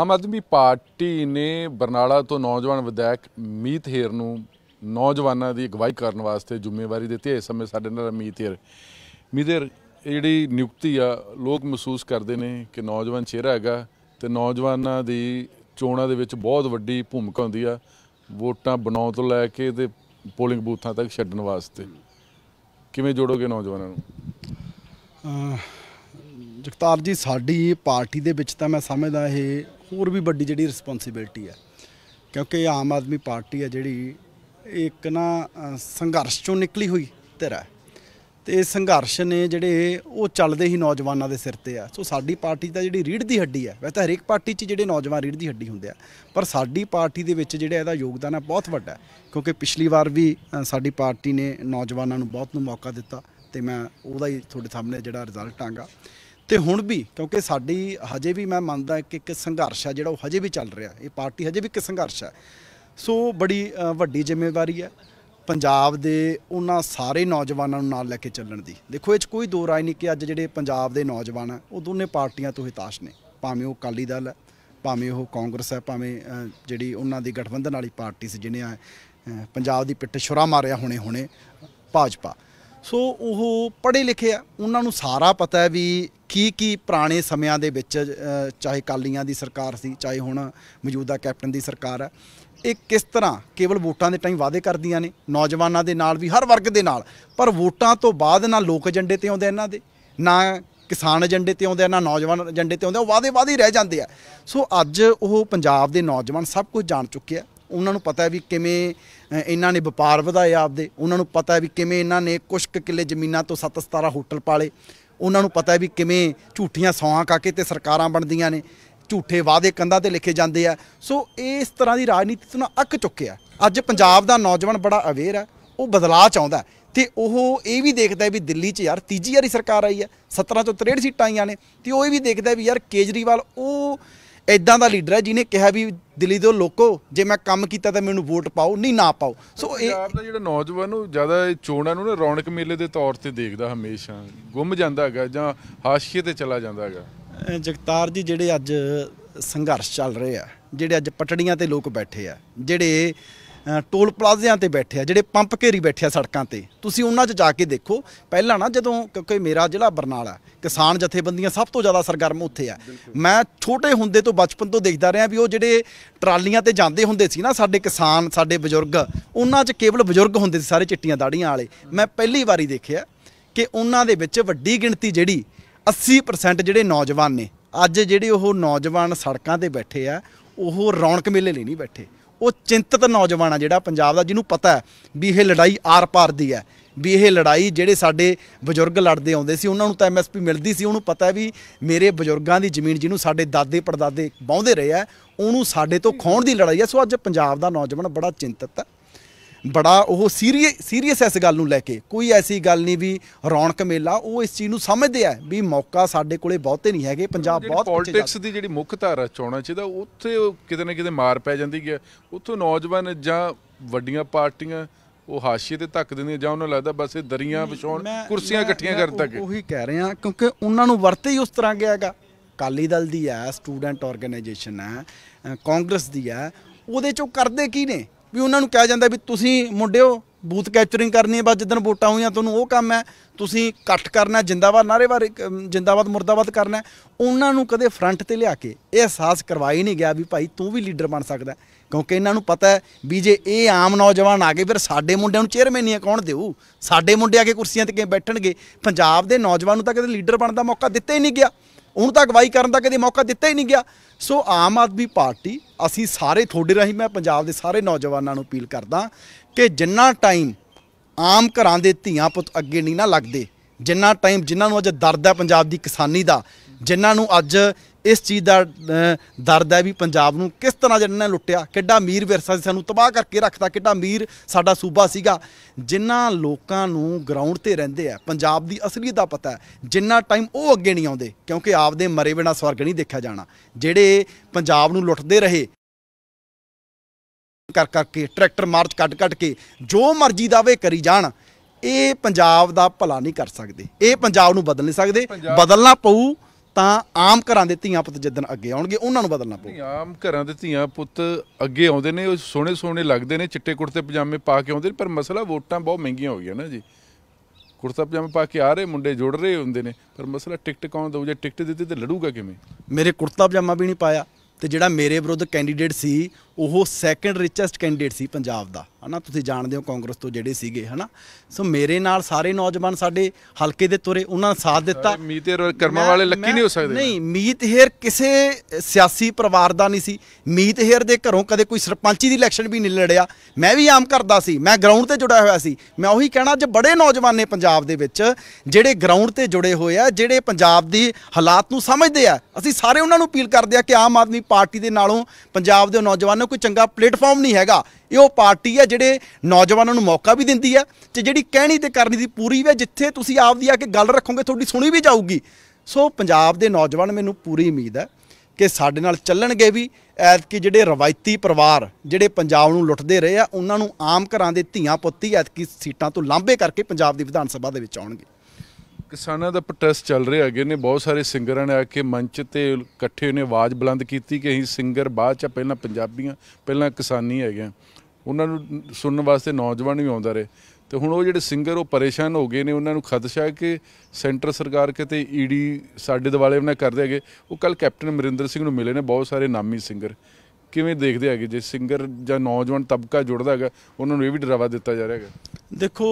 ਆਮ ਆਦਮੀ party ਨੇ ਬਰਨਾਲਾ ਤੋਂ ਨੌਜਵਾਨ ਵਿਧਾਇਕ ਮੀਤ ਹੇਰ ਨੂੰ ਨੌਜਵਾਨਾਂ ਦੀ ਅਗਵਾਈ ਕਰਨ ਵਾਸਤੇ ਜ਼ਿੰਮੇਵਾਰੀ ਦਿੱਤੀ ਹੈ ਇਸ ਸਮੇਂ ਸਾਡੇ ਨਾਲ ਮੀਤ ਹੇਰ ਮੀਤ ਹੇਰ ਜਿਹੜੀ ਨਿਯੁਕਤੀ ਆ ਲੋਕ ਮਹਿਸੂਸ ਕਰਦੇ ਨੇ ਕਿ ਨੌਜਵਾਨ ਚਿਹਰਾ ਹੈਗਾ ਤੇ ਨੌਜਵਾਨਾਂ ਦੀ ਚੋਣਾਂ ਦੇ ਵਿੱਚ ਬਹੁਤ ਵੱਡੀ ਭੂਮਿਕਾ ਹੁੰਦੀ ਆ ਵੋਟਾਂ ਬਣਾਉਣ ਤੋਂ ਲੈ ਕੇ ਤੇ ਪੋਲਿੰਗ ਬੂਥਾਂ ਤੱਕ ਛੱਡਣ ਵਾਸਤੇ ਕਿਵੇਂ ਜੋੜੋਗੇ ਨੌਜਵਾਨਾਂ ਨੂੰ ਜਗਤਾਰ ਜੀ ਸਾਡੀ ਪਾਰਟੀ ਦੇ ਵਿੱਚ ਤਾਂ ਮੈਂ ਸਮਝਦਾ ਇਹ ਹੋਰ ਵੀ ਵੱਡੀ ਜਿਹੜੀ ਰਿਸਪੌਂਸਿਬਿਲਟੀ ਹੈ ਕਿਉਂਕਿ ਆਮ ਆਦਮੀ ਪਾਰਟੀ ਹੈ ਜਿਹੜੀ ਇੱਕ ਨਾ ਸੰਘਰਸ਼ ਚੋਂ ਨਿਕਲੀ ਹੋਈ ਤੇਰਾ ਤੇ ਇਹ ਸੰਘਰਸ਼ ਨੇ ਜਿਹੜੇ ਉਹ ਚੱਲਦੇ ਹੀ ਨੌਜਵਾਨਾਂ ਦੇ ਸਿਰ ਤੇ ਆ ਸੋ ਸਾਡੀ ਪਾਰਟੀ ਤਾਂ ਜਿਹੜੀ ਰੀੜ ਦੀ ਹੱਡੀ ਹੈ ਵੈਸੇ ਹਰੇਕ ਪਾਰਟੀ 'ਚ ਜਿਹੜੇ ਨੌਜਵਾਨ ਰੀੜ ਦੀ ਹੱਡੀ ਹੁੰਦੇ ਆ ਪਰ ਸਾਡੀ ਪਾਰਟੀ ਦੇ ਵਿੱਚ ਜਿਹੜਾ ਇਹਦਾ ਯੋਗਦਾਨ ਹੈ ਬਹੁਤ ਵੱਡਾ ਕਿਉਂਕਿ ਪਿਛਲੀ ਵਾਰ ਵੀ ਸਾਡੀ ਪਾਰਟੀ ਨੇ ਨੌਜਵਾਨਾਂ ਨੂੰ ਬਹੁਤ ਨੂੰ ਮੌਕਾ ਦਿੱਤਾ ਤੇ ਮੈਂ ਉਹਦਾ ਹੀ ਤੁਹਾਡੇ ਸਾਹਮਣੇ ਜਿਹੜਾ ਰਿਜ਼ਲਟ ਆਂਗਾ ਤੇ ਹੁਣ ਵੀ ਕਿਉਂਕਿ ਸਾਡੀ ਹਜੇ ਵੀ ਮੈਂ ਮੰਨਦਾ ਕਿ ਇੱਕ ਸੰਘਰਸ਼ ਹੈ ਜਿਹੜਾ ਉਹ ਹਜੇ ਵੀ ਚੱਲ ਰਿਹਾ ਇਹ ਪਾਰਟੀ ਹਜੇ ਵੀ ਇੱਕ ਸੰਘਰਸ਼ ਹੈ ਸੋ ਬੜੀ ਵੱਡੀ ਜ਼ਿੰਮੇਵਾਰੀ ਹੈ ਪੰਜਾਬ ਦੇ ਉਹਨਾਂ ਸਾਰੇ ਨੌਜਵਾਨਾਂ ਨੂੰ ਨਾਲ ਲੈ ਕੇ ਚੱਲਣ ਦੀ ਦੇਖੋ ਇਹ 'ਚ ਕੋਈ ਦੋ ਰਾਏ ਨਹੀਂ ਕਿ ਅੱਜ ਜਿਹੜੇ ਪੰਜਾਬ ਦੇ ਨੌਜਵਾਨ ਆ ਉਹ ਦੋਨੇ ਪਾਰਟੀਆਂ ਤੋਂ ਹਿਤਾਸ਼ ਨੇ ਭਾਵੇਂ ਉਹ ਅਕਾਲੀ ਦਲ ਹੈ ਭਾਵੇਂ ਉਹ ਕਾਂਗਰਸ ਹੈ ਭਾਵੇਂ ਜਿਹੜੀ ਉਹਨਾਂ ਦੀ ਗਠਬੰਧਨ ਵਾਲੀ ਪਾਰਟੀ ਸੀ ਜਿਹਨੇ ਪੰਜਾਬ ਦੀ ਪਿੱਠ ਛੁਰਾ ਮਾਰਿਆ ਹੁਣੇ ਹੁਣੇ ਭਾਜਪਾ ਸੋ ਉਹ ਪੜ੍ਹੇ ਲਿਖੇ ਆ ਉਹਨਾਂ ਨੂੰ ਸਾਰਾ ਪਤਾ ਹੈ ਵੀ ਕੀ ਕੀ ਪੁਰਾਣੇ ਸਮਿਆਂ ਦੇ ਵਿੱਚ ਚਾਹੇ ਕਾਲੀਆਂ ਦੀ ਸਰਕਾਰ ਸੀ ਚਾਹੇ ਹੁਣ ਮੌਜੂਦਾ ਕੈਪਟਨ ਦੀ ਸਰਕਾਰ ਹੈ ਇਹ ਕਿਸ ਤਰ੍ਹਾਂ ਕੇਵਲ ਵੋਟਾਂ ਦੇ ਟਾਈਮ ਵਾਅਦੇ ਕਰਦੀਆਂ ਨੇ ਨੌਜਵਾਨਾਂ ਦੇ ਨਾਲ ਵੀ ਹਰ ਵਰਗ ਦੇ ਨਾਲ ਪਰ ਵੋਟਾਂ ਤੋਂ ਬਾਅਦ ਨਾ ਲੋਕ ਏਜੰਡੇ ਤੇ ਆਉਂਦੇ ਇਹਨਾਂ ਦੇ ਨਾ ਕਿਸਾਨ ਏਜੰਡੇ ਤੇ ਆਉਂਦੇ ਨਾ ਨੌਜਵਾਨ ਏਜੰਡੇ ਤੇ ਆਉਂਦੇ ਉਹ ਵਾਅਦੇ ਵਾਅਦੇ ਰਹਿ ਜਾਂਦੇ ਆ ਸੋ ਅੱਜ ਉਹ ਪੰਜਾਬ ਦੇ ਨੌਜਵਾਨ ਸਭ ਕੁਝ ਜਾਣ ਚੁੱਕੇ ਆ ਉਹਨਾਂ ਨੂੰ ਪਤਾ ਹੈ ਵੀ ਕਿਵੇਂ ਇਹਨਾਂ ਨੇ ਵਪਾਰ ਵਧਾਇਆ ਆਪਦੇ ਉਹਨਾਂ ਨੂੰ ਪਤਾ ਹੈ ਵੀ ਕਿਵੇਂ ਇਹਨਾਂ ਨੇ ਕੁਸ਼ਕ ਕਿੱਲੇ ਜ਼ਮੀਨਾਂ ਤੋਂ 7-17 ਹੋਟਲ ਪਾਲੇ ਉਹਨਾਂ ਨੂੰ ਪਤਾ ਹੈ ਵੀ ਕਿਵੇਂ ਝੂਠੀਆਂ ਸੌਆਂ ਕਾ ਕੇ ਤੇ ਸਰਕਾਰਾਂ ਬਣਦੀਆਂ ਨੇ ਝੂਠੇ ਵਾਅਦੇ ਕੰਧਾਂ ਤੇ ਲਿਖੇ ਜਾਂਦੇ ਆ ਸੋ ਇਸ ਤਰ੍ਹਾਂ ਦੀ ਰਾਜਨੀਤੀ ਤੋਂ ਨਾ ਅੱਕ ਚੁੱਕਿਆ ਅੱਜ ਪੰਜਾਬ ਦਾ ਨੌਜਵਾਨ ਬੜਾ ਅਵੇਅਰ ਆ ਉਹ ਬਦਲਾਅ ਚਾਹੁੰਦਾ ਤੇ ਉਹ ਇਹ ਵੀ ਦੇਖਦਾ ਵੀ ਦਿੱਲੀ 'ਚ ਯਾਰ ਤੀਜੀ ਵਾਰੀ ਸਰਕਾਰ ਆਈ ਹੈ 17 ਚੋਂ 63 ਸੀਟਾਂ ਆਈਆਂ ਨੇ ਤੇ ਉਹ ਇਹ ਵੀ ਦੇਖਦਾ ਵੀ ਯਾਰ ਕੇਜਰੀਵਾਲ ਉਹ ਇਦਾਂ ਦਾ ਲੀਡਰ ਹੈ ਜਿਹਨੇ ਕਿਹਾ ਵੀ ਦਿੱਲੀ ਦੇ ਲੋਕੋ ਜੇ ਮੈਂ ਕੰਮ ਕੀਤਾ ਤਾਂ ਮੈਨੂੰ ਵੋਟ ਪਾਓ ਨਹੀਂ ਨਾ ਪਾਓ ਸੋ ਇਹ ਪੰਜਾਬ ਦਾ ਜਿਹੜਾ ਨੌਜਵਾਨ ਉਹ ਜ਼ਿਆਦਾ ਚੋਣਾਂ ਨੂੰ ਨਾ ਰੌਣਕ ਮੇਲੇ ਦੇ ਤੌਰ ਤੇ ਦੇਖਦਾ ਹਮੇਸ਼ਾ ਗੁੰਮ ਜਾਂਦਾ ਹੈਗਾ ਜਾਂ ਹਾਸ਼ੀਏ ਤੇ ਚਲਾ ਜਾਂਦਾ ਹੈਗਾ ਜਗਤਾਰ ਜੀ ਜਿਹੜੇ ਅੱਜ ਸੰਘਰਸ਼ ਚੱਲ ਰਹੇ ਆ ਜਿਹੜੇ ਅੱਜ ਪਟੜੀਆਂ ਤੇ ਲੋਕ ਬੈਠੇ ਆ ਜਿਹੜੇ ਟੋਲ ਪਲਾਜ਼ਿਆਂ ਤੇ ਬੈਠੇ ਆ ਜਿਹੜੇ ਪੰਪ ਘੇਰੀ ਬੈਠੇ ਆ ਸੜਕਾਂ ਤੇ ਤੁਸੀਂ ਉਹਨਾਂ 'ਚ ਜਾ ਕੇ ਦੇਖੋ ਪਹਿਲਾਂ ਨਾ ਜਦੋਂ ਕਿਉਂਕਿ ਮੇਰਾ ਜ਼ਿਲ੍ਹਾ ਬਰਨਾਲਾ ਕਿਸਾਨ ਜਥੇਬੰਦੀਆਂ ਸਭ ਤੋਂ ਜ਼ਿਆਦਾ ਸਰਗਰਮ ਉੱਥੇ ਆ ਮੈਂ ਛੋਟੇ ਹੁੰਦੇ ਤੋਂ ਬਚਪਨ ਤੋਂ ਦੇਖਦਾ ਰਿਹਾ ਵੀ ਉਹ ਜਿਹੜੇ ਟਰਾਲੀਆਂ ਤੇ ਜਾਂਦੇ ਹੁੰਦੇ ਸੀ ਨਾ ਸਾਡੇ ਕਿਸਾਨ ਸਾਡੇ ਬਜ਼ੁਰਗ ਉਹਨਾਂ 'ਚ ਕੇਵਲ ਬਜ਼ੁਰਗ ਹੁੰਦੇ ਸੀ ਸਾਰੇ ਚਿੱਟੀਆਂ ਦਾੜੀਆਂ ਵਾਲੇ ਮੈਂ ਪਹਿਲੀ ਵਾਰੀ ਦੇਖਿਆ ਕਿ ਉਹਨਾਂ ਦੇ ਵਿੱਚ ਵੱਡੀ ਗਿਣਤੀ ਜਿਹੜੀ 80% ਜਿਹੜੇ ਨੌਜਵਾਨ ਨੇ ਅੱਜ ਜਿਹੜੇ ਉਹ ਨੌਜਵਾਨ ਸੜਕਾਂ ਤੇ ਬੈਠੇ ਆ ਉਹ ਰੌਣਕ ਮੇਲੇ ਲਈ ਨਹੀਂ ਬੈਠੇ ਉਹ ਚਿੰਤਤ ਨੌਜਵਾਨ ਆ ਜਿਹੜਾ ਪੰਜਾਬ ਦਾ ਜਿਹਨੂੰ ਪਤਾ ਹੈ ਵੀ ਇਹ ਲੜਾਈ ਆਰ-ਪਾਰ ਦੀ ਹੈ ਵੀ ਇਹ ਲੜਾਈ ਜਿਹੜੇ ਸਾਡੇ ਬਜ਼ੁਰਗ ਲੜਦੇ ਆਉਂਦੇ ਸੀ ਉਹਨਾਂ ਨੂੰ ਤਾਂ ਐਮਐਸਪੀ ਮਿਲਦੀ ਸੀ ਉਹਨੂੰ ਪਤਾ ਵੀ ਮੇਰੇ ਬਜ਼ੁਰਗਾਂ ਦੀ ਜ਼ਮੀਨ ਜਿਹਨੂੰ ਸਾਡੇ ਦਾਦੇ ਪੜਦਾਦੇ ਬਾਉਂਦੇ ਰਹੇ ਆ ਉਹਨੂੰ ਸਾਡੇ ਤੋਂ ਖੋਣ ਦੀ ਲੜਾਈ ਹੈ ਸੋ ਅੱਜ ਪੰਜਾਬ ਦਾ ਨੌਜਵਾਨ ਬੜਾ ਚਿੰਤਤ ਹੈ ਬੜਾ ਉਹ ਸੀਰੀਅਸ ਸੀਰੀਅਸ ਐ ਇਸ ਗੱਲ ਨੂੰ ਲੈ ਕੇ ਕੋਈ ਐਸੀ ਗੱਲ ਨਹੀਂ ਵੀ ਰੌਣਕ ਮੇਲਾ ਉਹ ਇਸ ਚੀਜ਼ ਨੂੰ ਸਮਝਦੇ ਆ ਵੀ ਮੌਕਾ ਸਾਡੇ ਕੋਲੇ ਬਹੁਤੇ ਨਹੀਂ ਹੈਗੇ ਪੰਜਾਬ ਬਹੁਤ ਪੋਲਿਟਿਕਸ ਦੀ ਜਿਹੜੀ ਮੁੱਖ ਧਾਰਾ ਚੋਣਾਂ ਚ ਦਾ ਉੱਥੇ ਉਹ ਕਿਤੇ ਨਾ ਕਿਤੇ ਮਾਰ ਪੈ ਜਾਂਦੀ ਹੈ ਉੱਥੋਂ ਨੌਜਵਾਨ ਜਾਂ ਵੱਡੀਆਂ ਪਾਰਟੀਆਂ ਉਹ ਹਾਸ਼ੀਏ ਤੇ ਧੱਕ ਦਿੰਦੀਆਂ ਜਾਂ ਉਹਨਾਂ ਲੱਗਦਾ ਬਸ ਇਹ ਦਰੀਆਂ ਵਿਛਾਉਣ ਕੁਰਸੀਆਂ ਇਕੱਠੀਆਂ ਕਰ ਤੱਕ ਉਹੀ ਕਹਿ ਰਹੇ ਆ ਕਿਉਂਕਿ ਉਹਨਾਂ ਨੂੰ ਵਰਤੇ ਹੀ ਉਸ ਤਰ੍ਹਾਂ ਗਿਆ ਹੈਗਾ ਕਾਲੀ ਦਲ ਦੀ ਹੈ ਸਟੂਡੈਂਟ ਆਰਗੇਨਾਈਜੇਸ਼ਨ ਹੈ ਕਾਂਗਰਸ ਦੀ ਹੈ ਉਹਦੇ ਚੋਂ ਕਰਦੇ ਕੀ ਨੇ ਵੀ ਉਹਨਾਂ ਨੂੰ ਕਿਹਾ ਜਾਂਦਾ ਵੀ ਤੁਸੀਂ ਮੁੰਡਿਓ ਬੂਥ ਕੈਪਚਰਿੰਗ ਕਰਨੀ ਹੈ ਬਸ ਜਿੱਦਣ ਵੋਟਾਂ ਹੋਈਆਂ ਤੁਹਾਨੂੰ ਉਹ ਕੰਮ ਹੈ ਤੁਸੀਂ ਇਕੱਠ ਕਰਨਾ ਜਿੰਦਾਬਾਦ ਨਾਰੇਵਾਰ ਜਿੰਦਾਬਾਦ ਮਰਦਾਬਾਦ ਕਰਨਾ ਉਹਨਾਂ ਨੂੰ ਕਦੇ ਫਰੰਟ ਤੇ ਲਿਆ ਕੇ ਇਹ ਅਹਿਸਾਸ ਕਰਵਾਈ ਨਹੀਂ ਗਿਆ ਵੀ ਭਾਈ ਤੂੰ ਵੀ ਲੀਡਰ ਬਣ ਸਕਦਾ ਕਿਉਂਕਿ ਇਹਨਾਂ ਨੂੰ ਪਤਾ ਹੈ ਵੀ ਜੇ ਇਹ ਆਮ ਨੌਜਵਾਨ ਆ ਗਏ ਫਿਰ ਸਾਡੇ ਮੁੰਡਿਆਂ ਨੂੰ ਨਹੀਂ ਕੌਣ ਦੇਊ ਸਾਡੇ ਮੁੰਡੇ ਆ ਕੇ ਕੁਰਸੀਆਂ ਤੇ ਕਿਵੇਂ ਬੈਠਣਗੇ ਪੰਜਾਬ ਦੇ ਨੌਜਵਾਨ ਨੂੰ ਤਾਂ ਕਦੇ ਲੀਡਰ ਬਣਨ ਦਾ ਮੌਕਾ ਦਿੱਤਾ ਹੀ ਨਹੀਂ ਗਿਆ ਉਹਨੂੰ ਤਾਂ ਅਗਵਾਈ ਕਰਨ ਦਾ ਕਦੇ ਮੌਕਾ ਦਿੱਤਾ ਹੀ ਨਹੀਂ ਗਿਆ ਸੋ ਆਮ ਆਦਮੀ ਪਾਰਟੀ ਅਸੀਂ ਸਾਰੇ ਤੁਹਾਡੇ ਰਾਹੀਂ ਮੈਂ ਪੰਜਾਬ ਦੇ ਸਾਰੇ ਨੌਜਵਾਨਾਂ ਨੂੰ ਅਪੀਲ ਕਰਦਾ ਕਿ ਜਿੰਨਾ ਟਾਈਮ ਆਮ ਘਰਾਂ ਦੇ ਧੀਆਂ ਪੁੱਤ ਅੱਗੇ ਨਹੀਂ ਨਾ ਲੱਗਦੇ ਜਿੰਨਾ ਟਾਈਮ ਜਿਨ੍ਹਾਂ ਨੂੰ ਅੱਜ ਦਰਦ ਹੈ ਪੰਜਾਬ ਦੀ ਕਿਸਾਨੀ ਦਾ ਜਿਨ੍ਹਾਂ ਨੂੰ ਅੱਜ ਇਸ ਚੀਜ਼ ਦਾ ਦਰਦ ਹੈ ਵੀ ਪੰਜਾਬ ਨੂੰ ਕਿਸ ਤਰ੍ਹਾਂ ਜਿਹਨਾਂ ਨੇ ਲੁੱਟਿਆ ਕਿੱਡਾ ਮੀਰ ਵਿਰਸਾ ਸੀ ਸਾਨੂੰ ਤਬਾਹ ਕਰਕੇ ਰੱਖਤਾ ਕਿੱਡਾ ਮੀਰ ਸਾਡਾ ਸੂਬਾ ਸੀਗਾ ਜਿਨ੍ਹਾਂ ਲੋਕਾਂ ਨੂੰ ਗਰਾਊਂਡ ਤੇ ਰਹਿੰਦੇ ਆ ਪੰਜਾਬ ਦੀ ਅਸਲੀਅਤ ਦਾ ਪਤਾ ਹੈ ਜਿੰਨਾ ਟਾਈਮ ਉਹ ਅੱਗੇ ਨਹੀਂ ਆਉਂਦੇ ਕਿਉਂਕਿ ਆਪਦੇ ਮਰੇ ਬਿਨਾ ਸਵਰਗ ਨਹੀਂ ਦੇਖਿਆ ਜਾਣਾ ਜਿਹੜੇ ਪੰਜਾਬ ਨੂੰ ਲੁੱਟਦੇ ਰਹੇ ਕਰ ਕਰਕੇ ਟਰੈਕਟਰ ਮਾਰਚ ਕੱਟ ਕੱਟ ਕੇ ਜੋ ਮਰਜ਼ੀ ਦਾਵੇ ਕਰੀ ਜਾਣ ਇਹ ਪੰਜਾਬ ਦਾ ਭਲਾ ਨਹੀਂ ਕਰ ਸਕਦੇ ਇਹ ਪੰਜਾਬ ਨੂੰ ਬਦਲ ਨਹੀਂ ਸਕਦੇ ਬਦਲਣਾ ਪਊ ਤਾਂ ਆਮ ਘਰਾਂ ਦੇ ਧੀਆਂ ਪੁੱਤ ਜਿੱਦਣ ਅੱਗੇ ਆਉਣਗੇ ਉਹਨਾਂ ਨੂੰ ਬਦਲਣਾ ਪਊ ਆਮ ਘਰਾਂ ਦੇ ਧੀਆਂ ਪੁੱਤ ਅੱਗੇ ਆਉਂਦੇ ਨੇ ਉਹ ਸੋਹਣੇ ਸੋਹਣੇ ਲੱਗਦੇ ਨੇ ਚਿੱਟੇ ਕੁੜਤੇ ਪਜਾਮੇ ਪਾ ਕੇ ਆਉਂਦੇ ਨੇ ਪਰ ਮਸਲਾ ਵੋਟਾਂ ਬਹੁਤ ਮਹਿੰਗੀਆਂ ਹੋ ਗਈਆਂ ਨਾ ਜੀ ਕੁੜਤਾ ਪਜਾਮਾ ਪਾ ਕੇ ਆ ਰਹੇ ਮੁੰਡੇ ਜੁੜ ਰਹੇ ਹੁੰਦੇ ਨੇ ਪਰ ਮਸਲਾ ਟਿਕਟ ਕੌਣ ਦਊ ਜੇ ਟਿਕਟ ਦਿੱਤੀ ਤੇ ਲੜੂਗਾ ਕਿਵੇਂ ਮੇਰੇ ਕੁੜਤਾ ਪਜਾਮਾ ਵੀ ਨਹੀਂ ਪਾਇਆ ਤੇ ਜਿਹੜਾ ਮੇਰੇ ਵਿਰੁੱਧ ਕੈਂਡੀਡੇਟ ਸੀ ਉਹ ਸੈਕੰਡ ਰਿਚੈਸਟ ਕੈਂਡੀਡੇਟ ਸੀ ਪੰਜਾਬ ਦਾ ਹਨਾ ਤੁਸੀਂ ਜਾਣਦੇ ਹੋ ਕਾਂਗਰਸ ਤੋਂ ਜਿਹੜੇ ਸੀਗੇ ਹਨਾ ਸੋ ਮੇਰੇ ਨਾਲ ਸਾਰੇ ਨੌਜਵਾਨ ਸਾਡੇ ਹਲਕੇ ਦੇ ਤੁਰੇ ਉਹਨਾਂ ਨੇ ਸਾਥ ਦਿੱਤਾ ਮੀਤ ਹੇਰ ਵਾਲੇ ਲੱਕੀ ਨਹੀਂ ਹੋ ਸਕਦੇ ਨਹੀਂ ਮੀਤ ਹੇਰ ਕਿਸੇ ਸਿਆਸੀ ਪਰਿਵਾਰ ਦਾ ਨਹੀਂ ਸੀ ਮੀਤ ਹੇਰ ਦੇ ਘਰੋਂ ਕਦੇ ਕੋਈ ਸਰਪੰਚੀ ਦੀ ਇਲੈਕਸ਼ਨ ਵੀ ਨਹੀਂ ਲੜਿਆ ਮੈਂ ਵੀ ਆਮ ਕਰਦਾ ਸੀ ਮੈਂ ਗਰਾਊਂਡ ਤੇ ਜੁੜਿਆ ਹੋਇਆ ਸੀ ਮੈਂ ਉਹੀ ਕਹਿਣਾ ਅੱਜ ਬੜੇ ਨੌਜਵਾਨ ਨੇ ਪੰਜਾਬ ਦੇ ਵਿੱਚ ਜਿਹੜੇ ਗਰਾਊਂਡ ਤੇ ਜੁੜੇ ਹੋਏ ਆ ਜਿਹੜੇ ਪੰਜਾਬ ਦੀ ਹਾਲਾਤ ਨੂੰ ਸਮਝਦੇ ਆ ਅਸੀਂ ਸਾਰੇ ਉਹਨਾਂ ਨੂੰ ਅਪੀਲ ਕਰਦੇ ਆ ਕਿ ਆਮ ਆਦਮੀ ਪਾਰਟੀ ਦੇ ਨਾਲੋਂ ਪੰਜਾਬ ਦੇ ਨੌਜਵਾਨ ਨੌਜਵਾਨਾਂ ਕੋਈ ਚੰਗਾ ਪਲੇਟਫਾਰਮ ਨਹੀਂ ਹੈਗਾ ਇਹ ਉਹ ਪਾਰਟੀ ਹੈ ਜਿਹੜੇ ਨੌਜਵਾਨਾਂ ਨੂੰ ਮੌਕਾ ਵੀ ਦਿੰਦੀ ਹੈ ਤੇ ਜਿਹੜੀ ਕਹਿਣੀ ਤੇ ਕਰਨੀ ਦੀ ਪੂਰੀ ਹੈ ਜਿੱਥੇ ਤੁਸੀਂ ਆਪਦੀ ਆ ਕੇ ਗੱਲ ਰੱਖੋਗੇ ਤੁਹਾਡੀ ਸੁਣੀ ਵੀ ਜਾਊਗੀ ਸੋ ਪੰਜਾਬ ਦੇ ਨੌਜਵਾਨ ਮੈਨੂੰ ਪੂਰੀ ਉਮੀਦ ਹੈ ਕਿ ਸਾਡੇ ਨਾਲ ਚੱਲਣਗੇ ਵੀ ਐਤਕੀ ਜਿਹੜੇ ਰਵਾਇਤੀ ਪਰਿਵਾਰ ਜਿਹੜੇ ਪੰਜਾਬ ਨੂੰ ਲੁੱਟਦੇ ਰਹੇ ਆ ਉਹਨਾਂ ਨੂੰ ਆਮ ਘਰਾਂ ਦੇ ਧੀਆਂ ਪੁੱਤੀ ਐਤਕੀ ਸੀਟਾਂ ਤੋਂ ਲਾਂਬੇ ਕਰਕੇ ਪੰਜਾਬ ਦੀ ਵਿਧਾਨ ਸਭਾ ਦੇ ਵਿੱਚ ਆਉਣਗੇ ਕਿਸਾਨਾਂ ਦਾ ਪ੍ਰੋਟੈਸਟ ਚੱਲ ਰਿਹਾ ਹੈਗੇ ਨੇ ਬਹੁਤ ਸਾਰੇ ਸਿੰਗਰਾਂ ਨੇ ਆ ਕੇ ਮੰਚ ਤੇ ਇਕੱਠੇ ਨੇ ਆਵਾਜ਼ ਬੁਲੰਦ ਕੀਤੀ ਕਿ ਅਸੀਂ ਸਿੰਗਰ ਬਾਅਦ ਚ ਪਹਿਲਾਂ ਪੰਜਾਬੀਆਂ ਪਹਿਲਾਂ ਕਿਸਾਨੀ ਹੈਗੇ ਉਹਨਾਂ ਨੂੰ ਸੁਣਨ ਵਾਸਤੇ ਨੌਜਵਾਨ ਵੀ ਆਉਂਦਾ ਰਹੇ ਤੇ ਹੁਣ ਉਹ ਜਿਹੜੇ ਸਿੰਗਰ ਉਹ ਪਰੇਸ਼ਾਨ ਹੋ ਗਏ ਨੇ ਉਹਨਾਂ ਨੂੰ ਖਦਸ਼ਾ ਹੈ ਕਿ ਸੈਂਟਰ ਸਰਕਾਰ ਕਿਤੇ ਈਡੀ ਸਾਡੇ ਦਿਵਾਲੇ ਬਣਾ ਕਰਦੇ ਹੈਗੇ ਉਹ ਕੱਲ ਕੈਪਟਨ ਮਰਿੰਦਰ ਸਿੰਘ ਨੂੰ ਮਿਲੇ ਨੇ ਬਹੁਤ ਸਾਰੇ ਨਾਮੀ ਸਿੰਗਰ ਕਿਵੇਂ ਦੇਖਦੇ ਹੈਗੇ ਜੇ ਸਿੰਗਰ ਜਾਂ ਨੌਜਵਾਨ ਤਬਕਾ ਜੁੜਦਾ ਹੈਗਾ ਉਹਨਾਂ ਨੂੰ ਇਹ ਵੀ ਡਰਾਵਾ ਦਿੱਤਾ ਜਾ ਰਿਹਾ ਹੈਗਾ ਦੇਖੋ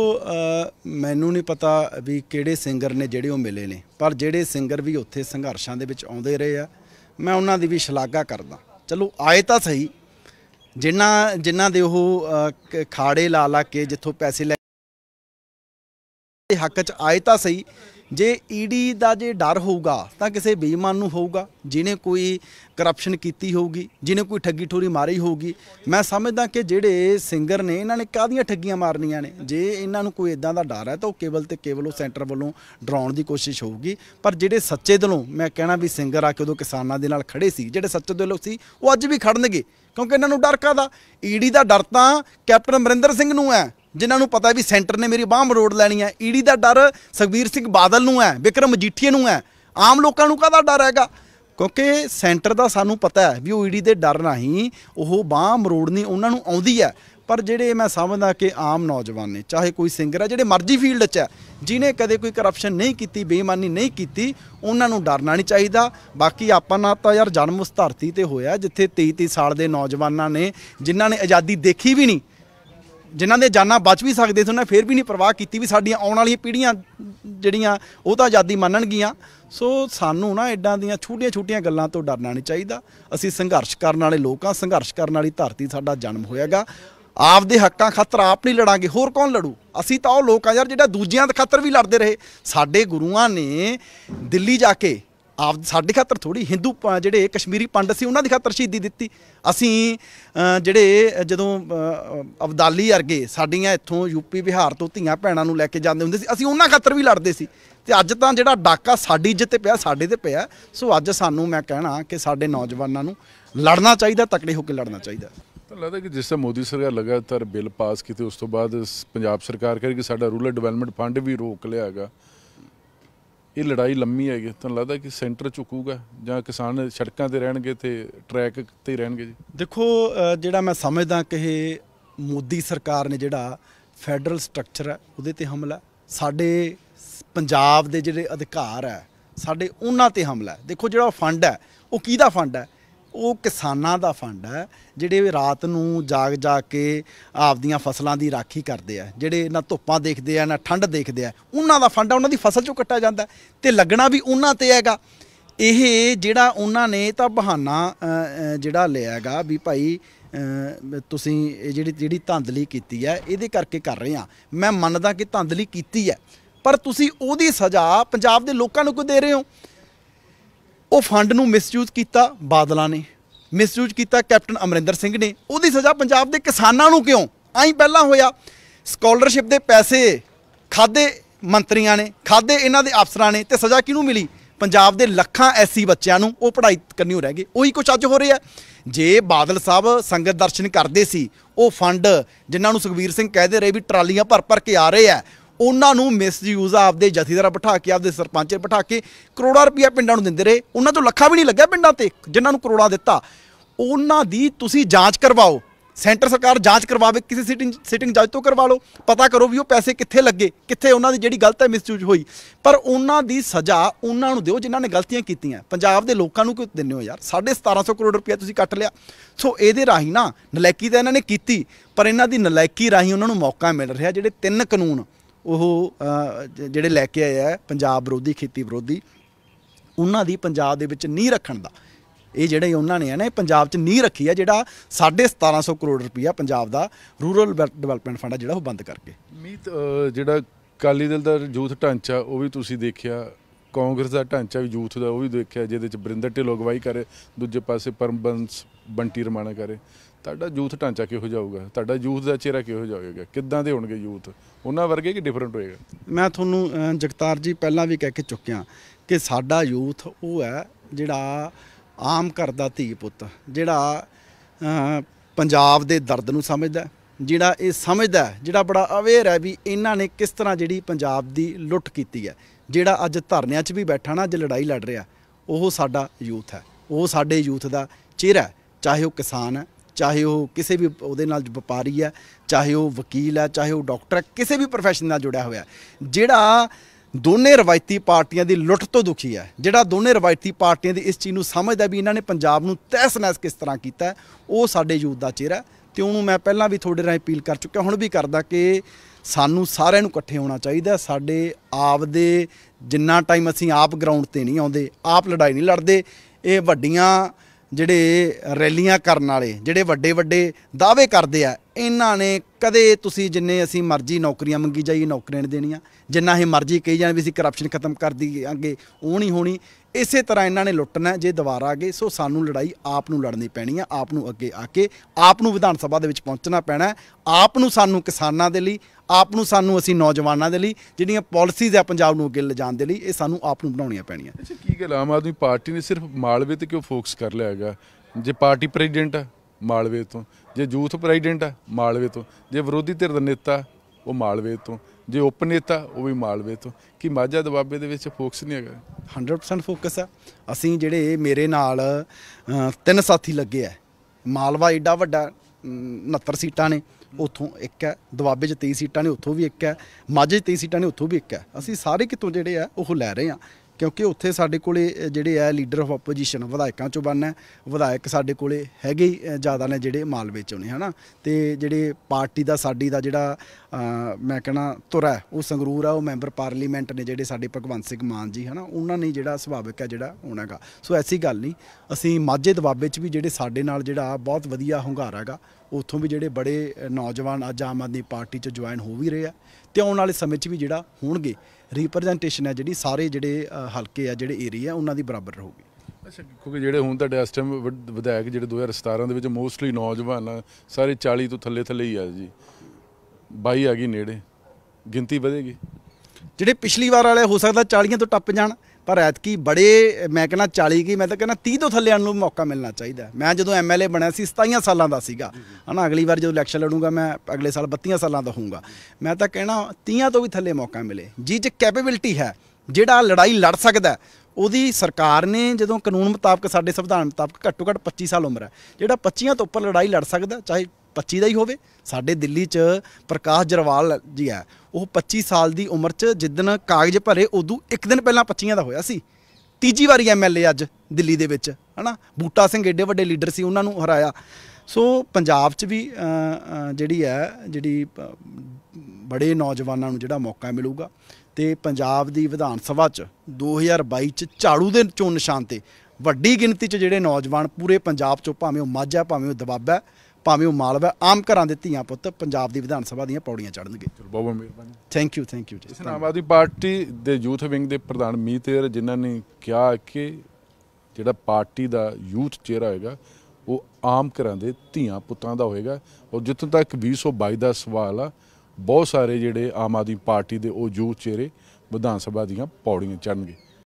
ਮੈਨੂੰ ਨਹੀਂ ਪਤਾ ਵੀ ਕਿਹੜੇ ਸਿੰਗਰ ਨੇ ਜਿਹੜੇ ਉਹ ਮਿਲੇ ਨੇ ਪਰ ਜਿਹੜੇ ਸਿੰਗਰ ਵੀ ਉੱਥੇ ਸੰਘਰਸ਼ਾਂ ਦੇ ਵਿੱਚ ਆਉਂਦੇ ਰਹੇ ਆ ਮੈਂ ਉਹਨਾਂ ਦੀ ਵੀ ਸ਼ਲਾਘਾ ਕਰਦਾ ਚਲੋ ਆਏ ਤਾਂ ਸਹੀ ਜਿਨ੍ਹਾਂ ਜਿਨ੍ਹਾਂ ਦੇ ਉਹ ਖਾੜੇ ਲਾ ਲਾ ਕੇ ਜਿੱਥੋਂ ਪੈਸੇ ਲੈ ਹੱਕ 'ਚ ਆਏ ਤਾਂ ਸਹੀ ਜੇ ਈਡੀ e ਦਾ ਜੇ ਡਰ ਹੋਊਗਾ ਤਾਂ ਕਿਸੇ ਬੇਈਮਾਨ ਨੂੰ ਹੋਊਗਾ ਜਿਨੇ ਕੋਈ ਕਰਪਸ਼ਨ ਕੀਤੀ ਹੋਊਗੀ ਜਿਨੇ ਕੋਈ ਠੱਗੀ ਠੋਰੀ ਮਾਰੀ ਹੋਊਗੀ ਮੈਂ ਸਮਝਦਾ ਕਿ ਜਿਹੜੇ ਸਿੰਗਰ ਨੇ ਇਹਨਾਂ ਨੇ ਕਾਦੀਆਂ ਠੱਗੀਆਂ ਮਾਰਨੀਆਂ ਨੇ ਜੇ ਇਹਨਾਂ ਨੂੰ ਕੋਈ ਇਦਾਂ ਦਾ ਡਰ ਹੈ ਤਾਂ ਉਹ ਕੇਵਲ ਤੇ ਕੇਵਲ ਉਹ ਸੈਂਟਰ ਵੱਲੋਂ ਡਰਾਉਣ ਦੀ ਕੋਸ਼ਿਸ਼ ਹੋਊਗੀ ਪਰ ਜਿਹੜੇ ਸੱਚੇ ਦਿਲੋਂ ਮੈਂ ਕਹਿਣਾ ਵੀ ਸਿੰਗਰ ਆ ਕੇ ਉਦੋਂ ਕਿਸਾਨਾਂ ਦੇ ਨਾਲ ਖੜੇ ਸੀ ਜਿਹੜੇ ਸੱਚੇ ਦਿਲ ਸੀ ਉਹ ਅੱਜ ਵੀ ਖੜਨਗੇ ਕਿਉਂਕਿ ਇਹਨਾਂ ਨੂੰ ਡਰ ਕਾਦਾ ਈਡੀ e ਦਾ ਡਰ ਤਾਂ ਕੈਪਟਨ ਅਮਰਿੰਦਰ ਸਿੰਘ ਨੂੰ ਹੈ ਜਿਨ੍ਹਾਂ ਨੂੰ ਪਤਾ ਵੀ ਸੈਂਟਰ ਨੇ ਮੇਰੀ ਬਾਹ ਮਰੋੜ ਲੈਣੀ ਹੈ ਈਡੀ ਦਾ ਡਰ ਸੁਖਵੀਰ ਸਿੰਘ ਬਾਦਲ ਨੂੰ ਹੈ ਵਿਕਰਮ ਜੀਠੀਏ ਨੂੰ ਹੈ ਆਮ ਲੋਕਾਂ ਨੂੰ ਕਾਹਦਾ ਡਰ ਹੈਗਾ ਕਿਉਂਕਿ ਸੈਂਟਰ ਦਾ ਸਾਨੂੰ ਪਤਾ ਹੈ ਵੀ ਉਹ ਈਡੀ ਦੇ ਡਰ ਨਹੀਂ ਉਹ ਬਾਹ ਮਰੋੜਨੀ ਉਹਨਾਂ ਨੂੰ ਆਉਂਦੀ ਹੈ ਪਰ ਜਿਹੜੇ ਮੈਂ ਸਮਝਦਾ ਕਿ ਆਮ ਨੌਜਵਾਨ ਨੇ ਚਾਹੇ ਕੋਈ ਸਿੰਗਰ ਹੈ ਜਿਹੜੇ ਮਰਜ਼ੀ ਫੀਲਡ 'ਚ ਹੈ ਜਿਨੇ ਕਦੇ ਕੋਈ ਕਰਪਸ਼ਨ ਨਹੀਂ ਕੀਤੀ ਬੇਈਮਾਨੀ ਨਹੀਂ ਕੀਤੀ ਉਹਨਾਂ ਨੂੰ ਡਰਨਾ ਨਹੀਂ ਚਾਹੀਦਾ ਬਾਕੀ ਆਪਾਂ ਨਾਲ ਤਾਂ ਯਾਰ ਜਨਮ ਉਸ ਧਰਤੀ ਤੇ ਹੋਇਆ ਜਿੱਥੇ 23 23 ਸਾਲ ਦੇ ਨੌਜਵਾਨਾਂ ਨੇ ਜਿਨ੍ਹਾਂ ਨੇ ਆਜ਼ਾਦੀ ਦੇਖੀ ਵੀ ਨਹੀਂ ਜਿਨ੍ਹਾਂ ਦੇ ਜਾਨਾਂ ਬਚ ਵੀ ਸਕਦੇ ਸੀ ਉਹਨਾਂ ਫੇਰ ਵੀ ਨਹੀਂ ਪਰਵਾਹ ਕੀਤੀ ਵੀ ਸਾਡੀਆਂ ਆਉਣ ਵਾਲੀਆਂ ਪੀੜ੍ਹੀਆਂ ਜਿਹੜੀਆਂ ਉਹ ਤਾਂ ਆਜ਼ਾਦੀ ਮੰਨਣਗੀਆਂ ਸੋ ਸਾਨੂੰ ਨਾ ਇਦਾਂ ਦੀਆਂ ਛੋਟੀਆਂ-ਛੋਟੀਆਂ ਗੱਲਾਂ ਤੋਂ ਡਰਨਾ ਨਹੀਂ ਚਾਹੀਦਾ ਅਸੀਂ ਸੰਘਰਸ਼ ਕਰਨ ਵਾਲੇ ਲੋਕ ਆ ਸੰਘਰਸ਼ ਕਰਨ ਵਾਲੀ ਧਰਤੀ ਸਾਡਾ ਜਨਮ ਹੋਇਆਗਾ ਆਪਦੇ ਹੱਕਾਂ ਖਾਤਰ ਆਪ ਨਹੀਂ ਲੜਾਂਗੇ ਹੋਰ ਕੌਣ ਲੜੂ ਅਸੀਂ ਤਾਂ ਉਹ ਲੋਕ ਆ ਯਾਰ ਜਿਹੜਾ ਦੂਜਿਆਂ ਦੇ ਖਾਤਰ ਵੀ ਲੜਦੇ ਰਹੇ ਸਾਡੇ ਗੁਰੂਆਂ ਨੇ ਦਿੱਲੀ ਜਾ ਕੇ ਆਪ ਸਾਡੇ ਖਾਤਰ ਥੋੜੀ ਹਿੰਦੂ ਜਿਹੜੇ ਕਸ਼ਮੀਰੀ ਪੰਡਤ ਸੀ ਉਹਨਾਂ ਦੀ ਖਾਤਰ ਸ਼ਹੀਦੀ ਦਿੱਤੀ ਅਸੀਂ ਜਿਹੜੇ ਜਦੋਂ ਅਬਦਾਲੀ ਵਰਗੇ ਸਾਡੀਆਂ ਇੱਥੋਂ ਯੂਪੀ ਬਿਹਾਰ ਤੋਂ ਧੀਆਂ ਭੈਣਾਂ ਨੂੰ ਲੈ ਕੇ ਜਾਂਦੇ ਹੁੰਦੇ ਸੀ ਅਸੀਂ ਉਹਨਾਂ ਖਾਤਰ ਵੀ ਲੜਦੇ ਸੀ ਤੇ ਅੱਜ ਤਾਂ ਜਿਹੜਾ ਡਾਕਾ ਸਾਡੀ ਇੱਜ਼ਤ ਤੇ ਪਿਆ ਸਾਡੇ ਤੇ ਪਿਆ ਸੋ ਅੱਜ ਸਾਨੂੰ ਮੈਂ ਕਹਿਣਾ ਕਿ ਸਾਡੇ ਨੌਜਵਾਨਾਂ ਨੂੰ ਲੜਨਾ ਚਾਹੀਦਾ ਤਕੜੇ ਹੋ ਕੇ ਲੜਨਾ ਚਾਹੀਦਾ ਤਾਂ ਲੱਗਦਾ ਕਿ ਜਿਸ ਤਰ੍ਹਾਂ ਮੋਦੀ ਸਰਕਾਰ ਲਗਾਤਾਰ ਬਿੱਲ ਪਾਸ ਕੀਤੇ ਉਸ ਤੋਂ ਬਾਅਦ ਪੰਜਾਬ ਸਰਕਾਰ ਕਹੇ ਕਿ ਸਾਡਾ ਰੂਰਲ ਡਿਵੈਲਪਮੈਂਟ ਫੰਡ ਵੀ ਰੋਕ ਲਿਆ ਹੈਗਾ ਇਹ ਲੜਾਈ ਲੰਮੀ ਹੈਗੀ ਤੁਹਾਨੂੰ ਲੱਗਦਾ ਕਿ ਸੈਂਟਰ ਝੁਕੂਗਾ ਜਾਂ ਕਿਸਾਨ ਸੜਕਾਂ ਤੇ ਰਹਿਣਗੇ ਤੇ ਟਰੈਕ ਤੇ ਰਹਿਣਗੇ ਜੀ ਦੇਖੋ ਜਿਹੜਾ ਮੈਂ ਸਮਝਦਾ ਕਿ ਇਹ ਮੋਦੀ ਸਰਕਾਰ ਨੇ ਜਿਹੜਾ ਫੈਡਰਲ ਸਟਰਕਚਰ ਹੈ ਉਹਦੇ ਤੇ ਹਮਲਾ ਸਾਡੇ ਪੰਜਾਬ ਦੇ ਜਿਹੜੇ ਅਧਿਕਾਰ ਹੈ ਸਾਡੇ ਉਹਨਾਂ ਤੇ ਹਮਲਾ ਦੇਖੋ ਜਿਹੜਾ ਫੰਡ ਹੈ ਉਹ ਕਿਹਦਾ ਫੰਡ ਹੈ ਉਹ ਕਿਸਾਨਾਂ ਦਾ ਫੰਡ ਹੈ ਜਿਹੜੇ ਰਾਤ ਨੂੰ ਜਾਗ ਜਾ ਕੇ ਆਪਦੀਆਂ ਫਸਲਾਂ ਦੀ ਰਾਖੀ ਕਰਦੇ ਆ ਜਿਹੜੇ ਨਾ ਧੁੱਪਾਂ ਦੇਖਦੇ ਆ ਨਾ ਠੰਡ ਦੇਖਦੇ ਆ ਉਹਨਾਂ ਦਾ ਫੰਡ ਉਹਨਾਂ ਦੀ ਫਸਲ ਚੋਂ ਕੱਟਿਆ ਜਾਂਦਾ ਤੇ ਲੱਗਣਾ ਵੀ ਉਹਨਾਂ ਤੇ ਹੈਗਾ ਇਹ ਜਿਹੜਾ ਉਹਨਾਂ ਨੇ ਤਾਂ ਬਹਾਨਾ ਜਿਹੜਾ ਲਿਆਗਾ ਵੀ ਭਾਈ ਤੁਸੀਂ ਇਹ ਜਿਹੜੀ ਜਿਹੜੀ ਧੰਦਲੀ ਕੀਤੀ ਹੈ ਇਹਦੇ ਕਰਕੇ ਕਰ ਰਹੇ ਆ ਮੈਂ ਮੰਨਦਾ ਕਿ ਧੰਦਲੀ ਕੀਤੀ ਹੈ ਪਰ ਤੁਸੀਂ ਉਹਦੀ ਸਜ਼ਾ ਪੰਜਾਬ ਦੇ ਲੋਕਾਂ ਨੂੰ ਕਿਉਂ ਦੇ ਰਹੇ ਹੋ ਉਹ ਫੰਡ ਨੂੰ ਮਿਸਯੂਜ਼ ਕੀਤਾ ਬਾਦਲਾਂ ਨੇ ਮਿਸਯੂਜ਼ ਕੀਤਾ ਕੈਪਟਨ ਅਮਰਿੰਦਰ ਸਿੰਘ ਨੇ ਉਹਦੀ ਸਜ਼ਾ ਪੰਜਾਬ ਦੇ ਕਿਸਾਨਾਂ ਨੂੰ ਕਿਉਂ ਐਂ ਪਹਿਲਾਂ ਹੋਇਆ ਸਕਾਲਰਸ਼ਿਪ ਦੇ ਪੈਸੇ ਖਾਦੇ ਮੰਤਰੀਆਂ ਨੇ ਖਾਦੇ ਇਹਨਾਂ ਦੇ ਅਫਸਰਾਂ ਨੇ ਤੇ ਸਜ਼ਾ ਕਿਹਨੂੰ ਮਿਲੀ ਪੰਜਾਬ ਦੇ ਲੱਖਾਂ ਐਸੀ ਬੱਚਿਆਂ ਨੂੰ ਉਹ ਪੜ੍ਹਾਈ ਕਰਨੀ ਹੋ ਰਹਿ ਗਈ ਉਹੀ ਕੁਝ ਅੱਜ ਹੋ ਰਿਹਾ ਜੇ ਬਾਦਲ ਸਾਹਿਬ ਸੰਗਤ ਦਰਸ਼ਨ ਕਰਦੇ ਸੀ ਉਹ ਫੰਡ ਜਿਨ੍ਹਾਂ ਨੂੰ ਸੁਖਵੀਰ ਸਿੰਘ ਕਹਦੇ ਰਹੇ ਵੀ ਟਰਾਲੀਆਂ ਭਰ ਭਰ ਕੇ ਆ ਰਹੇ ਆ ਉਹਨਾਂ ਨੂੰ ਮਿਸਯੂਜ਼ ਆਪਦੇ ਜਥੇਦਾਰ ਬਿਠਾ ਕੇ ਆਪਦੇ ਸਰਪੰਚ ਬਿਠਾ ਕੇ ਕਰੋੜਾਂ ਰੁਪਇਆ ਪਿੰਡਾਂ ਨੂੰ ਦਿੰਦੇ ਰਹੇ ਉਹਨਾਂ ਤੋਂ ਲੱਖਾਂ ਵੀ ਨਹੀਂ ਲੱਗਿਆ ਪਿੰਡਾਂ ਤੇ ਜਿਨ੍ਹਾਂ ਨੂੰ ਕਰੋੜਾਂ ਦਿੱਤਾ ਉਹਨਾਂ ਦੀ ਤੁਸੀਂ ਜਾਂਚ ਕਰਵਾਓ ਸੈਂਟਰ ਸਰਕਾਰ ਜਾਂਚ ਕਰਵਾਵੇ ਕਿਸੇ ਸਿਟਿੰਗ ਸਿਟਿੰਗ ਜੱਜ ਤੋਂ ਕਰਵਾ ਲਓ ਪਤਾ ਕਰੋ ਵੀ ਉਹ ਪੈਸੇ ਕਿੱਥੇ ਲੱਗੇ ਕਿੱਥੇ ਉਹਨਾਂ ਦੀ ਜਿਹੜੀ ਗਲਤ ਹੈ ਮਿਸਯੂਜ਼ ਹੋਈ ਪਰ ਉਹਨਾਂ ਦੀ ਸਜ਼ਾ ਉਹਨਾਂ ਨੂੰ ਦਿਓ ਜਿਨ੍ਹਾਂ ਨੇ ਗਲਤੀਆਂ ਕੀਤੀਆਂ ਪੰਜਾਬ ਦੇ ਲੋਕਾਂ ਨੂੰ ਕਿਉਂ ਦਿੰਨੇ ਹੋ ਯਾਰ 1750 ਕਰੋੜ ਰੁਪਏ ਤੁਸੀਂ ਕੱਟ ਲਿਆ ਸੋ ਇਹਦੇ ਰਾਹੀਂ ਨਾ ਨਲਾਇਕੀ ਤਾਂ ਇਹਨਾਂ ਨੇ ਕੀਤੀ ਪਰ ਇਹਨਾਂ ਦੀ ਨਲਾਇਕੀ ਰਾਹੀਂ ਉਹਨਾਂ ਨੂੰ ਮੌਕਾ ਮਿਲ ਰਿਹਾ ਜਿਹੜੇ ਤਿੰਨ ਕਾਨੂੰਨ ਉਹ ਜਿਹੜੇ ਲੈ ਕੇ ਆਏ ਆ ਪੰਜਾਬ ਵਿਰੋਧੀ ਖੇਤੀ ਵਿਰੋਧੀ ਉਹਨਾਂ ਦੀ ਪੰਜਾਬ ਦੇ ਵਿੱਚ ਨਹੀਂ ਰੱਖਣ ਦਾ ਇਹ ਜਿਹੜੇ ਉਹਨਾਂ ਨੇ ਨਾ ਪੰਜਾਬ 'ਚ ਨਹੀਂ ਰੱਖੀ ਆ ਜਿਹੜਾ 1750 ਕਰੋੜ ਰੁਪਇਆ ਪੰਜਾਬ ਦਾ ਰੂਰਲ ਡਿਵੈਲਪਮੈਂਟ ਫੰਡ ਆ ਜਿਹੜਾ ਉਹ ਬੰਦ ਕਰਕੇ ਮੀਤ ਜਿਹੜਾ ਕਾਲੀ ਦਲ ਦਾ ਯੂਥ ਢਾਂਚਾ ਉਹ ਵੀ ਤੁਸੀਂ ਦੇਖਿਆ ਕਾਂਗਰਸ ਦਾ ਢਾਂਚਾ ਵੀ ਯੂਥ ਦਾ ਉਹ ਵੀ ਦੇਖਿਆ ਜਿਹਦੇ ਚ ਬਰਿੰਦਰ ਢਿੱਲੋਂ ਗਵਾਈ ਕਰੇ ਦੂਜੇ ਪਾਸੇ ਪਰਮਬੰਸ ਬੰਟੀ ਰਮਾਣਾ ਕਰੇ ਤੁਹਾਡਾ ਯੂਥ ਢਾਂਚਾ ਕਿਹੋ ਜਾਊਗਾ ਤੁਹਾਡਾ ਯੂਥ ਦਾ ਚਿਹਰਾ ਕਿਹੋ ਜਾਊਗਾ ਕਿੱਦਾਂ ਦੇ ਹੋਣਗੇ ਯੂਥ ਉਹਨਾਂ ਵਰਗੇ ਕਿ ਡਿਫਰੈਂਟ ਹੋਏਗਾ ਮੈਂ ਤੁਹਾਨੂੰ ਜਗਤਾਰ ਜੀ ਪਹਿਲਾਂ ਵੀ ਕਹਿ ਕੇ ਚੁੱਕਿਆ ਕਿ ਸਾਡਾ ਯੂਥ ਉਹ ਹੈ ਜਿਹੜਾ ਆਮ ਘਰ ਦਾ ਧੀ ਪੁੱਤ ਜਿਹੜਾ ਪੰਜਾਬ ਦੇ ਦਰਦ ਨੂੰ ਸਮਝਦਾ ਜਿਹੜਾ ਇਹ ਸਮਝਦਾ ਜਿਹੜਾ ਬੜਾ ਅਵੇਅਰ ਹੈ ਵੀ ਇਹਨਾਂ ਨੇ ਕਿਸ ਤਰ੍ਹਾਂ ਜਿਹੜੀ ਪੰਜਾਬ ਦੀ ਲੁੱਟ ਕੀਤੀ ਹੈ ਜਿਹੜਾ ਅੱਜ ਧਰਨਿਆਂ 'ਚ ਵੀ ਬੈਠਾ ਨਾ ਅੱਜ ਲੜਾਈ ਲੜ ਰਿਹਾ ਉਹ ਸਾਡਾ ਯੂਥ ਹੈ ਉਹ ਸਾਡੇ ਯੂਥ ਦਾ ਚਿਹਰਾ ਚਾਹੇ ਉਹ ਕਿਸਾਨ ਹੈ ਚਾਹੇ ਉਹ ਕਿਸੇ ਵੀ ਉਹਦੇ ਨਾਲ ਵਪਾਰੀ ਹੈ ਚਾਹੇ ਉਹ ਵਕੀਲ ਹੈ ਚਾਹੇ ਉਹ ਡਾਕਟਰ ਹੈ ਕਿਸੇ ਵੀ ਪ੍ਰੋਫੈਸ਼ਨ ਨਾਲ ਜੁੜਿਆ ਹੋਇਆ ਜਿਹੜਾ ਦੋਨੇ ਰਵਾਇਤੀ ਪਾਰਟੀਆਂ ਦੀ ਲੁੱਟ ਤੋਂ ਦੁਖੀ ਹੈ ਜਿਹੜਾ ਦੋਨੇ ਰਵਾਇਤੀ ਪਾਰਟੀਆਂ ਦੀ ਇਸ ਚੀਜ਼ ਨੂੰ ਸਮਝਦਾ ਵੀ ਇਹਨਾਂ ਨੇ ਪੰਜਾਬ ਨੂੰ ਤਹਿਸ-ਨਹਿਸ ਕਿਸ ਤਰ੍ਹਾਂ ਕੀਤਾ ਉਹ ਸਾਡੇ ਯੂਥ ਦਾ ਚਿਹਰਾ ਤੇ ਉਹਨੂੰ ਮੈਂ ਪਹਿਲਾਂ ਵੀ ਤੁਹਾਡੇ ਰਾਹੀਂ ਅਪੀਲ ਕਰ ਚੁੱਕਿਆ ਹੁਣ ਵੀ ਕਰਦਾ ਕਿ ਸਾਨੂੰ ਸਾਰਿਆਂ ਨੂੰ ਇਕੱਠੇ ਹੋਣਾ ਚਾਹੀਦਾ ਸਾਡੇ ਆਪ ਦੇ ਜਿੰਨਾ ਟਾਈਮ ਅਸੀਂ ਆਪ ਗਰਾਊਂਡ ਤੇ ਨਹੀਂ ਆਉਂਦੇ ਆਪ ਲੜਾਈ ਨਹੀਂ ਲੜਦੇ ਇਹ ਵੱਡੀਆਂ ਜਿਹੜੇ ਰੈਲੀਆਂ ਕਰਨ ਵਾਲੇ ਜਿਹੜੇ ਵੱਡੇ ਵੱਡੇ ਦਾਅਵੇ ਕਰਦੇ ਆ ਇਹਨਾਂ ਨੇ ਕਦੇ ਤੁਸੀਂ ਜਿੰਨੇ ਅਸੀਂ ਮਰਜ਼ੀ ਨੌਕਰੀਆਂ ਮੰਗੀ ਜਾਈਏ ਨੌਕਰੀਆਂ ਨਹੀਂ ਦੇਣੀਆਂ ਜਿੰਨਾ ਹੀ ਮਰਜ਼ੀ ਕਹੀ ਜਾਣ ਵੀ ਅਸੀਂ ਕਰਪਸ਼ਨ ਖਤਮ ਕਰ ਦੀਆਂਗੇ ਉਹ ਨਹੀਂ ਹੋਣੀ ਇਸੇ ਤਰ੍ਹਾਂ ਇਹਨਾਂ ਨੇ ਲੁੱਟਣਾ ਜੇ ਦੁਬਾਰਾ ਆਗੇ ਸੋ ਸਾਨੂੰ ਲੜਾਈ ਆਪ ਨੂੰ ਲੜਨੀ ਪੈਣੀ ਆ ਆਪ ਨੂੰ ਅੱਗੇ ਆ ਕੇ ਆਪ ਨੂੰ ਵਿਧਾਨ ਸਭਾ ਦੇ ਵਿੱਚ ਪਹੁੰਚਣਾ ਪੈਣਾ ਆਪ ਨੂੰ ਸਾਨੂੰ ਕਿਸਾਨਾਂ ਦੇ ਲਈ ਆਪ ਨੂੰ ਸਾਨੂੰ ਅਸੀਂ ਨੌਜਵਾਨਾਂ ਦੇ ਲਈ ਜਿਹੜੀਆਂ ਪਾਲਿਸੀਜ਼ ਆ ਪੰਜਾਬ ਨੂੰ ਅੱਗੇ ਲਿਜਾਣ ਦੇ ਲਈ ਇਹ ਸਾਨੂੰ ਆਪ ਨੂੰ ਬਣਾਉਣੀਆਂ ਪੈਣੀਆਂ ਅੱਛਾ ਕੀ ਗੱਲ ਆਮ ਆਦਮੀ ਪਾਰਟੀ ਨੇ ਸਿਰਫ ਮਾਲਵੇ ਤੇ ਕਿਉਂ ਫੋਕਸ ਕਰ ਲਿਆ ਹੈਗਾ ਜੇ ਪਾਰਟੀ ਪ੍ਰੈਜ਼ੀਡੈਂਟ ਮਾਲਵੇ ਤੋਂ ਜੇ ਯੂਥ ਪ੍ਰੈਜ਼ੀਡੈਂਟ ਆ ਮਾਲਵੇ ਤੋਂ ਜੇ ਵਿਰੋਧੀ ਧਿਰ ਦਾ ਨੇਤਾ ਉਹ ਮਾਲਵੇ ਤੋਂ ਜੇ ਉਪ ਨੇਤਾ ਉਹ ਵੀ ਮਾਲਵੇ ਤੋਂ ਕਿ ਮਾਝਾ ਦਬਾਬੇ ਦੇ ਵਿੱਚ ਫੋਕਸ ਨਹੀਂ ਹੈਗਾ 100% ਫੋਕਸ ਆ ਅਸੀਂ ਜਿਹੜੇ ਮੇਰੇ ਨਾਲ ਤਿੰਨ ਸਾਥੀ ਲੱਗੇ ਆ ਮਾਲਵਾ ਏਡਾ ਵੱਡਾ 69 ਸੀਟਾਂ ਨੇ ਉਥੋਂ ਇੱਕ ਹੈ ਦਵਾਬੇ 'ਚ 23 ਸੀਟਾਂ ਨੇ ਉਥੋਂ ਵੀ ਇੱਕ ਹੈ ਮਾਝੇ 23 ਸੀਟਾਂ ਨੇ ਉਥੋਂ ਵੀ ਇੱਕ ਹੈ ਅਸੀਂ ਸਾਰੇ ਕਿਤੋਂ ਜਿਹੜੇ ਆ ਉਹ ਲੈ ਰਹੇ ਆ ਕਿਉਂਕਿ ਉੱਥੇ ਸਾਡੇ ਕੋਲੇ ਜਿਹੜੇ ਆ ਲੀਡਰ ਆਫ ਆਪੋਜੀਸ਼ਨ ਵਿਧਾਇਕਾਂ ਚੋਂ ਬਣਨਾ ਵਿਧਾਇਕ ਸਾਡੇ ਕੋਲੇ ਹੈਗੇ ਹੀ ਜ਼ਿਆਦਾ ਨੇ ਜਿਹੜੇ ਮਾਲਵੇ ਚੋਂ ਨੇ ਹਨਾ ਤੇ ਜਿਹੜੇ ਪਾਰਟੀ ਦਾ ਸਾਡੀ ਦਾ ਜਿਹੜਾ ਮੈਂ ਕਹਣਾ ਤੁਰਾ ਉਹ ਸੰਗਰੂਰ ਆ ਉਹ ਮੈਂਬਰ ਪਾਰਲੀਮੈਂਟ ਨੇ ਜਿਹੜੇ ਸਾਡੇ ਭਗਵੰਤ ਸਿੰਘ ਮਾਨ ਜੀ ਹਨਾ ਉਹਨਾਂ ਨੇ ਜਿਹੜਾ ਸੁਭਾਵਿਕ ਹੈ ਜਿਹੜਾ ਹੋਣਾਗਾ ਸੋ ਐਸੀ ਗੱਲ ਨਹੀਂ ਅਸੀਂ ਮਾਝੇ ਦਵਾਬੇ 'ਚ ਵੀ ਜਿਹੜੇ ਸਾਡੇ ਨਾਲ ਜਿਹੜਾ ਬਹੁਤ ਵਧੀਆ ਹੈਗਾ ਉਥੋਂ ਵੀ ਜਿਹੜੇ ਬੜੇ ਨੌਜਵਾਨ ਅੱਜ ਆਮ ਆਦਮੀ ਪਾਰਟੀ 'ਚ ਜੁਆਇਨ ਹੋ ਵੀ ਰਹੇ ਆ ਤੇ ਆਉਣ ਵਾਲੇ ਸਮੇਂ 'ਚ ਵੀ ਜਿਹੜਾ ਹੋਣਗੇ ਰਿਪਰੈਜ਼ੈਂਟੇਸ਼ਨ ਹੈ ਜਿਹੜੀ ਸਾਰੇ ਜਿਹੜੇ ਹਲਕੇ ਆ ਜਿਹੜੇ ਏਰੀਆ ਉਹਨਾਂ ਦੀ ਬਰਾਬਰ ਰਹੂਗੀ ਅੱਛਾ ਕਿਉਂਕਿ ਜਿਹੜੇ ਹੁਣ ਤੁਹਾਡੇ ਇਸ ਟਾਈਮ ਵਿਧਾਇਕ ਜਿਹੜੇ 2017 ਦੇ ਵਿੱਚ ਮੋਸਟਲੀ ਨੌਜਵਾਨ ਆ ਸਾਰੇ 40 ਤੋਂ ਥੱਲੇ ਥੱਲੇ ਹੀ ਆ ਜੀ 22 ਆ ਗਈ ਨੇੜੇ ਗਿਣਤੀ ਵਧੇਗੀ ਜਿਹੜੇ ਪਿਛਲੀ ਵਾਰ ਵਾਲੇ ਹੋ ਸਕਦਾ 40 ਤੋਂ ਟੱਪ ਜਾਣ ਪਰ ਐਤਕੀ ਬੜੇ ਮੈਂ ਕਹਿੰਦਾ 40 ਕੀ ਮੈਂ ਤਾਂ ਕਹਿੰਦਾ 30 ਤੋਂ ਥੱਲੇ ਆਣ ਨੂੰ ਮੌਕਾ ਮਿਲਣਾ ਚਾਹੀਦਾ ਮੈਂ ਜਦੋਂ ਐਮਐਲਏ ਬਣਿਆ ਸੀ 27 ਸਾਲਾਂ ਦਾ ਸੀਗਾ ਹਨਾ ਅਗਲੀ ਵਾਰ ਜਦੋਂ ਇਲੈਕਸ਼ਨ ਲੜੂੰਗਾ ਮੈਂ ਅਗਲੇ ਸਾਲ 32 ਸਾਲਾਂ ਦਾ ਹੋਊਂਗਾ ਮੈਂ ਤਾਂ ਕਹਿਣਾ 30 ਤੋਂ ਵੀ ਥੱਲੇ ਮੌਕਾ ਮਿਲੇ ਜੀ ਚ ਕੈਪੇਬਿਲਿਟੀ ਹੈ ਜਿਹੜਾ ਲੜਾਈ ਲੜ ਸਕਦਾ ਉਹਦੀ ਸਰਕਾਰ ਨੇ ਜਦੋਂ ਕਾਨੂੰਨ ਮੁਤਾਬਕ ਸਾਡੇ ਸੰਵਿਧਾਨ ਮੁਤਾਬਕ ਘੱਟੋ ਘੱਟ 25 ਸਾਲ ਉਮਰ ਹੈ ਜਿਹੜਾ 25 ਤੋਂ ਉੱਪਰ ਲੜਾਈ ਲੜ ਸਕਦਾ ਚਾਹੇ 25 ਦਾ ਹੀ ਹੋਵੇ ਸਾਡੇ ਦਿੱਲੀ 'ਚ ਪ੍ਰਕਾਸ਼ ਜਰਵਾਲ ਜੀ ਆ ਉਹ 25 ਸਾਲ ਦੀ ਉਮਰ 'ਚ ਜਿੱਦਨ ਕਾਗਜ਼ ਭਰੇ ਉਦੋਂ ਇੱਕ ਦਿਨ ਪਹਿਲਾਂ 25 ਦਾ ਹੋਇਆ ਸੀ ਤੀਜੀ ਵਾਰੀ ਐਮਐਲਏ ਅੱਜ ਦਿੱਲੀ ਦੇ ਵਿੱਚ ਹਨਾ ਬੂਟਾ ਸਿੰਘ ਏਡੇ ਵੱਡੇ ਲੀਡਰ ਸੀ ਉਹਨਾਂ ਨੂੰ ਹਰਾਇਆ ਸੋ ਪੰਜਾਬ 'ਚ ਵੀ ਜਿਹੜੀ ਹੈ ਜਿਹੜੀ ਬੜੇ ਨੌਜਵਾਨਾਂ ਨੂੰ ਜਿਹੜਾ ਮੌਕਾ ਮਿਲੂਗਾ ਤੇ ਪੰਜਾਬ ਦੀ ਵਿਧਾਨ ਸਭਾ 'ਚ 2022 'ਚ ਝਾੜੂ ਦੇ ਚੋਣ ਨਿਸ਼ਾਨ ਤੇ ਵੱਡੀ ਗਿਣਤੀ 'ਚ ਜਿਹੜੇ ਨੌਜਵਾਨ ਪੂਰੇ ਪੰਜਾਬ 'ਚੋਂ ਭਾਵੇਂ ਉਹ ਮਾਝਾ ਭਾਵੇਂ ਉਹ ਦਬਾਬਾ ਭਾਵੇਂ ਉਹ ਮਾਲਵਾ ਆਮ ਘਰਾਂ ਦੇ ਧੀਆਂ ਪੁੱਤ ਪੰਜਾਬ ਦੀ ਵਿਧਾਨ ਸਭਾ ਦੀਆਂ ਪੌੜੀਆਂ ਚੜਨਗੇ ਚਲੋ ਬਹੁਤ ਬਹੁਤ ਮਿਹਰਬਾਨੀ ਥੈਂਕ ਯੂ ਥੈਂਕ ਯੂ ਜੀ ਆਮ ਆਦੀ ਪਾਰਟੀ ਦੇ ਯੂਥ ਵਿੰਗ ਦੇ ਪ੍ਰਧਾਨ ਮੀਤੇਰ ਜਿਨ੍ਹਾਂ ਨੇ ਕਿਹਾ ਕਿ ਜਿਹੜਾ ਪਾਰਟੀ ਦਾ ਯੂਥ ਚਿਹਰਾ ਹੋਏਗਾ ਉਹ ਆਮ ਘਰਾਂ ਦੇ ਧੀਆਂ ਪੁੱਤਾਂ ਦਾ ਹੋਏਗਾ ਔਰ ਜਿੱਥੋਂ ਤੱਕ 2022 ਦਾ ਸਵਾਲ ਆ ਬਹੁਤ ਸਾਰੇ ਜਿਹੜੇ ਆਮ ਆਦਮੀ ਪਾਰਟੀ ਦੇ ਉਹ ਯੂਥ ਚਿਹਰੇ ਵਿਧਾਨ ਸਭਾ ਦੀਆਂ ਪੌੜੀਆਂ ਚੜਨਗੇ